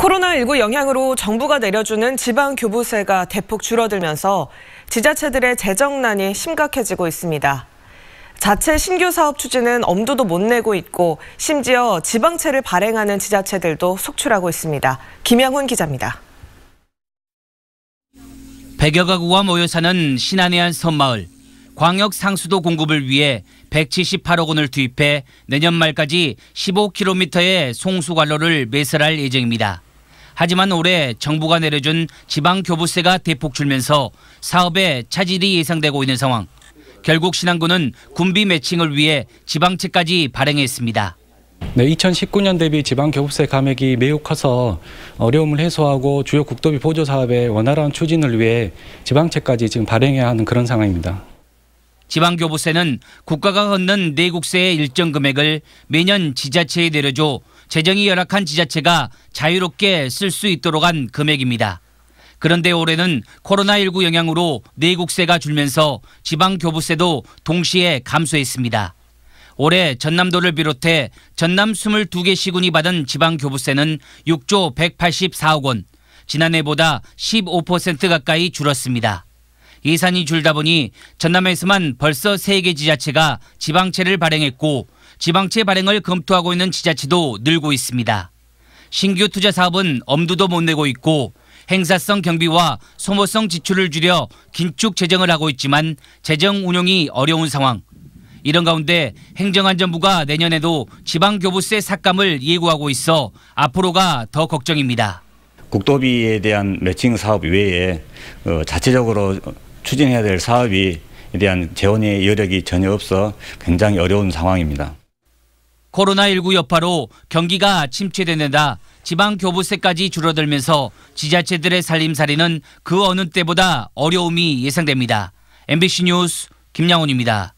코로나19 영향으로 정부가 내려주는 지방교부세가 대폭 줄어들면서 지자체들의 재정난이 심각해지고 있습니다. 자체 신규 사업 추진은 엄두도 못 내고 있고 심지어 지방채를 발행하는 지자체들도 속출하고 있습니다. 김양훈 기자입니다. 100여 가구가 모여 사는 신안의 한 섬마을. 광역 상수도 공급을 위해 178억 원을 투입해 내년 말까지 15km의 송수관로를 매설할 예정입니다. 하지만 올해 정부가 내려준 지방교부세가 대폭 줄면서 사업에 차질이 예상되고 있는 상황. 결국 신안군은 군비 매칭을 위해 지방채까지 발행했습니다. 네, 2019년 대비 지방교부세 감액이 매우 커서 어려움을 해소하고 주요 국도비 보조 사업의 원활한 추진을 위해 지방채까지 지금 발행해야 하는 그런 상황입니다. 지방교부세는 국가가 걷는 내국세의 네 일정 금액을 매년 지자체에 내려줘 재정이 열악한 지자체가 자유롭게 쓸 수 있도록 한 금액입니다. 그런데 올해는 코로나19 영향으로 내국세가 네 줄면서 지방교부세도 동시에 감소했습니다. 올해 전남도를 비롯해 전남 22개 시군이 받은 지방교부세는 6조 184억 원, 지난해보다 15% 가까이 줄었습니다. 예산이 줄다 보니 전남에서만 벌써 3개 지자체가 지방채를 발행했고 지방채 발행을 검토하고 있는 지자체도 늘고 있습니다. 신규 투자 사업은 엄두도 못 내고 있고 행사성 경비와 소모성 지출을 줄여 긴축 재정을 하고 있지만 재정 운용이 어려운 상황. 이런 가운데 행정안전부가 내년에도 지방교부세 삭감을 예고하고 있어 앞으로가 더 걱정입니다. 국도비에 대한 매칭 사업 외에 어, 자체적으로 추진해야 될 사업이 대한 재원의 여력이 전혀 없어 굉장히 어려운 상황입니다. 코로나19 여파로 경기가 침체되는 다 지방교부세까지 줄어들면서 지자체들의 살림살이는 그 어느 때보다 어려움이 예상됩니다. MBC 뉴스 김양훈입니다.